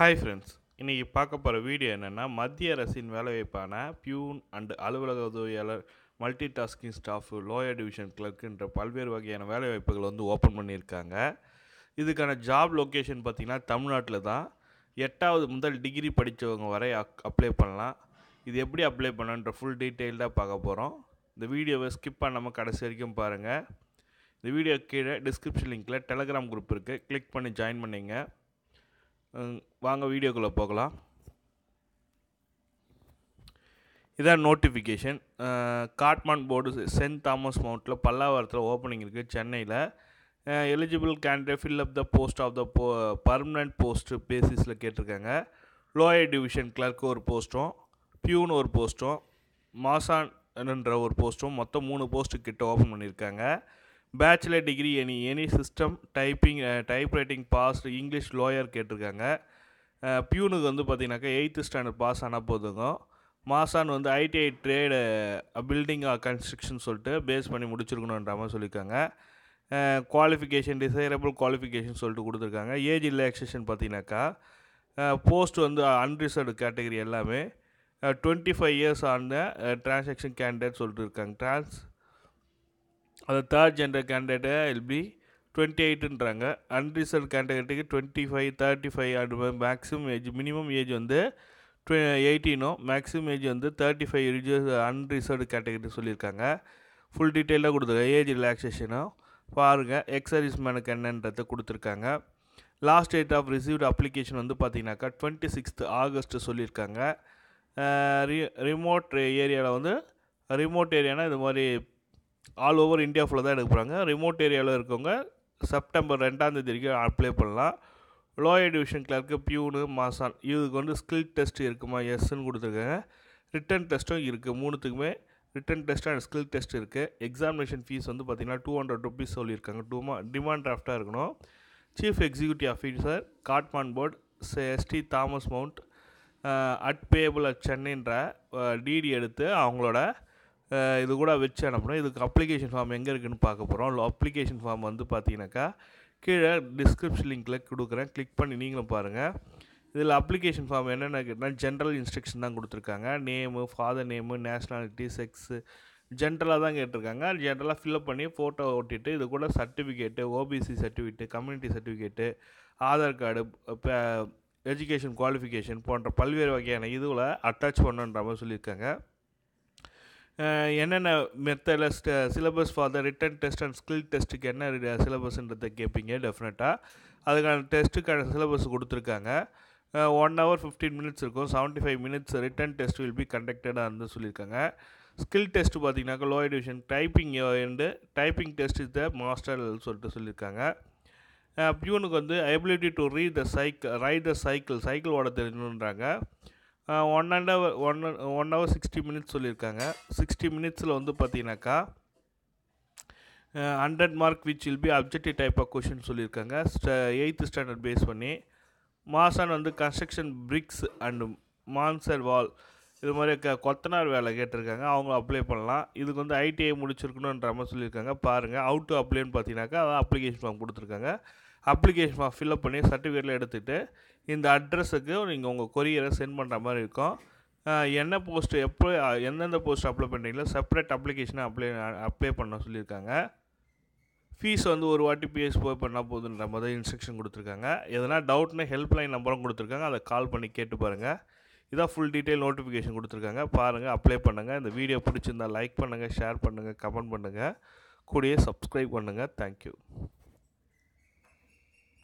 hi friends இன்றைக்கி பார்க்க போகிற வீடியோ என்னென்னா மத்திய அரசின் வேலைவாய்ப்பான பியூன் அண்டு அலுவலக உதவியாளர் multi tasking staff lower division கிளர்க்குன்ற பல்வேறு வகையான வேலைவாய்ப்புகள் வந்து ஓப்பன் பண்ணியிருக்காங்க இதுக்கான ஜாப் லொக்கேஷன் பார்த்திங்கன்னா தமிழ்நாட்டில் தான் எட்டாவது முதல் டிகிரி படித்தவங்க வரை அப்ளை பண்ணலாம் இது எப்படி அப்ளை பண்ணுன்ற ஃபுல் டீட்டெயில்டாக பார்க்க போகிறோம் இந்த வீடியோவை ஸ்கிப் பண்ணாமல் கடைசி வரைக்கும் பாருங்கள் இந்த வீடியோ கீழே டிஸ்கிரிப்ஷன் லிங்க்கில் டெலகிராம் குரூப் இருக்குது கிளிக் பண்ணி ஜாயின் பண்ணிங்க வாங்க வீடியோக்குள்ளே போகலாம் இதான் notification cantonment board saint Thomas மவுண்டில் பல்லாவரத்தில் ஓப்பனிங் இருக்குது சென்னையில் eligible candidate fill up the post of the போ பர்மனெண்ட் போஸ்ட்டு பேசிஸில் கேட்டிருக்காங்க லோயர் டிவிஷன் கிளர்க் ஒரு போஸ்ட்டும் பியூன் ஒரு போஸ்ட்டும் மாசான்ன்ற ஒரு போஸ்ட்டும் மொத்தம் மூணு போஸ்ட்டு கிட்ட ஓப்பன் பண்ணியிருக்காங்க bachelor degree any any system typing type writing pass English lower கேட்டிருக்காங்க பியூனுக்கு uh, வந்து பார்த்திங்கனாக்கா எயித்து ஸ்டாண்டர்ட் பாஸ் ஆனால் போதுங்க மாசான் வந்து ஐடிஐ ட்ரேடு பில்டிங் கன்ஸ்ட்ரக்ஷன் சொல்லிட்டு பேஸ் பண்ணி முடிச்சிருக்கணுன்ற மாதிரி சொல்லியிருக்காங்க குவாலிஃபிகேஷன் டிசைரபிள் குவாலிஃபிகேஷன் சொல்லிட்டு கொடுத்துருக்காங்க ஏஜ் ரிலாக்ஸேஷன் பார்த்தீங்கன்னாக்கா போஸ்ட் uh, வந்து அன்ரிசர்வ்டு கேட்டகரி எல்லாமே டுவெண்ட்டி ஃபைவ் இயர்ஸ் ஆன ட்ரான்சாக்ஷன் uh, கேண்டிடேட் சொல்லிட்டு இருக்காங்க ட்ரான்ஸ் அந்த தேர்ட் ஜெண்டர் கேண்டிடேட்டை இல் பி டுவெண்ட்டி எயிட்டுன்றாங்க அன்ரிசர்வ் கேண்டிடேட்டுக்கு twenty five thirty five and maximum age minimum age வந்து டுவெ எயிட்டீனோ மேக்ஸிமம் ஏஜ் வந்து தேர்ட்டி ஃபைவ் ரிஜர்ஸ் அன்ரிசர்வ் கேட்டகரி சொல்லியிருக்காங்க ஃபுல் டீட்டெயிலாக கொடுத்துருக்காங்க ஏஜ் ரிலாக்ஸேஷனும் பாருங்கள் எக்ஸர்வீஸ் மேனுக்கு என்னன்றதை கொடுத்துருக்காங்க last date of received application வந்து பார்த்தீங்கன்னாக்கா டுவெண்ட்டி சிக்ஸ்த் ஆகஸ்ட் சொல்லியிருக்காங்க ரி ரிமோட் ஏரியாவில் வந்து ரிமோட் ஏரியானா இது மாதிரி ஆல் ஓவர் இந்தியா ஃபுல்லாக தான் எடுக்க போகிறாங்க ரிமோட் ஏரியாவில் இருக்கவங்க செப்டம்பர் ரெண்டாந்தேதி வரைக்கும் அப்ளை பண்ணலாம் lower division clerk peon mason இதுக்கு வந்து ஸ்கில் டெஸ்ட் இருக்குமா எஸ்ன்னு கொடுத்துருக்காங்க ரிட்டன் டெஸ்ட்டும் இருக்குது மூணுத்துக்குமே written test and skill test இருக்குது எக்ஸாமினேஷன் ஃபீஸ் வந்து பார்த்திங்கன்னா டூ ஹண்ட்ரட் ருபீஸ் சொல்லியிருக்காங்க டூ மா டிமாண்ட் ட்ராஃப்டாக இருக்கணும் chief executive officer cantonment board ST Thomas Mount at payable at சென்னைன்ற டிடி எடுத்து அவங்களோட இது கூட வச்சு அனுப்பணும் இதுக்கு அப்ளிகேஷன் ஃபார்ம் எங்கே இருக்குதுன்னு பார்க்க போகிறோம் அப்ளிகேஷன் ஃபார்ம் வந்து பார்த்தீங்கன்னாக்கா கீழே டிஸ்கிரிப்ஷன் லிங்க்கில் கொடுக்குறேன் கிளிக் பண்ணி நீங்களும் பாருங்கள் இதில் அப்ளிகேஷன் ஃபார்ம் என்னென்ன கேட்டால் ஜென்ரல் இன்ஸ்ட்ரக்ஷன் தான் கொடுத்துருக்காங்க name father name nationality sex ஜென்ரலாக தான் கேட்டிருக்காங்க ஜென்ரலாக ஃபில்அப் பண்ணி ஃபோட்டோ ஓட்டிட்டு இது கூட certificate OBC certificate community certificate Aadhaar card education qualification போன்ற பல்வேறு வகையான இதுவில் அட்டாச் பண்ணுன்ற மாதிரி சொல்லியிருக்காங்க என்னென்ன மெத்தடில் syllabus for the written test and skill டெஸ்ட்டுக்கு என்ன சிலபஸ்ன்றதை கேட்பீங்க டெஃபினட்டாக அதுக்கான டெஸ்ட்டுக்கான சிலபஸ் கொடுத்துருக்காங்க ஒன் ஹவர் ஃபிஃப்டீன் மினிட்ஸ் இருக்கும் seventy five minutes written test will be கண்டக்டடாக இருந்து சொல்லியிருக்காங்க ஸ்கில் டெஸ்ட் பார்த்தீங்கன்னாக்கா lower division typing and typing test is the master சொல்லிட்டு சொல்லியிருக்காங்க பியூனுக்கு வந்து ability to read the cycle ride the cycle cycle ஓட தெரியணுன்றாங்க one and hour one one hour sixty minutes சொல்லியிருக்காங்க சிக்ஸ்டி மினிட்ஸில் வந்து பார்த்தீங்கன்னாக்கா hundred mark which will be objective type of question சொல்லியிருக்காங்க ஸ்ட எயித்து ஸ்டாண்டர்ட் பேஸ் பண்ணி மாசான் வந்து கன்ஸ்ட்ரக்ஷன் பிரிக்ஸ் அண்டு மான்சர் வால் இது மாதிரி க கொத்தனார் வேலை கேட்டிருக்காங்க அவங்க அப்ளை பண்ணலாம் இதுக்கு வந்து ஐடிஐ முடிச்சிருக்கணுன்ற மாதிரி சொல்லியிருக்காங்க பாருங்கள் அவுட் டு அப்ளைன்னு பார்த்தீங்கன்னாக்கா அதான் அப்ளிகேஷன் ஃபார்ம் கொடுத்துருக்காங்க அப்ளிகேஷன் ஃபார்ம் ஃபில்அப் பண்ணி சர்டிஃபிகேட்டில் எடுத்துகிட்டு இந்த அட்ரஸுக்கு நீங்கள் உங்கள் கொரியரை சென்ட் பண்ணுற மாதிரி இருக்கும் என்ன போஸ்ட்டு எப்போ எந்தெந்த போஸ்ட் அப்ளை பண்ணுறீங்களோ செப்பரேட் அப்ளிகேஷனை அப்ளை அப்ளை பண்ண சொல்லியிருக்காங்க ஃபீஸ் வந்து ஒரு வாட்டி பிஎஸ் போய் பண்ணால் போதுன்ற மாதிரி இன்ஸ்ட்ரக்ஷன் கொடுத்துருக்காங்க எதனா டவுட்னா ஹெல்ப்லைன் நம்பரும் கொடுத்துருக்காங்க அதை கால் பண்ணி கேட்டு பாருங்கள் இதான் ஃபுல் டீட்டெயில் நோட்டிஃபிகேஷன் கொடுத்துருக்காங்க பாருங்கள் அப்ளை பண்ணுங்கள் இந்த வீடியோ பிடிச்சிருந்தால் லைக் பண்ணுங்கள் ஷேர் பண்ணுங்கள் கமெண்ட் பண்ணுங்கள் கூடிய சப்ஸ்கிரைப் பண்ணுங்கள் தேங்க்யூ